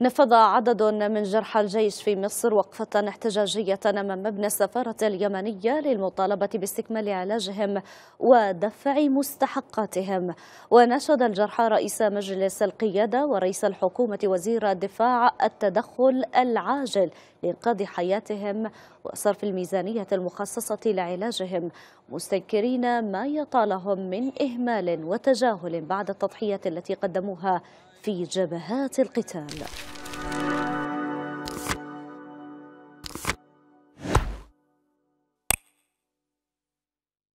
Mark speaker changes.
Speaker 1: نفذ عدد من جرحى الجيش في مصر وقفة احتجاجية أمام مبنى السفارة اليمنية للمطالبة باستكمال علاجهم ودفع مستحقاتهم وناشد الجرحى رئيس مجلس القيادة ورئيس الحكومة وزير الدفاع التدخل العاجل لإنقاذ حياتهم وصرف الميزانية المخصصة لعلاجهم مستنكرين ما يطالهم من إهمال وتجاهل بعد التضحية التي قدموها في جبهات القتال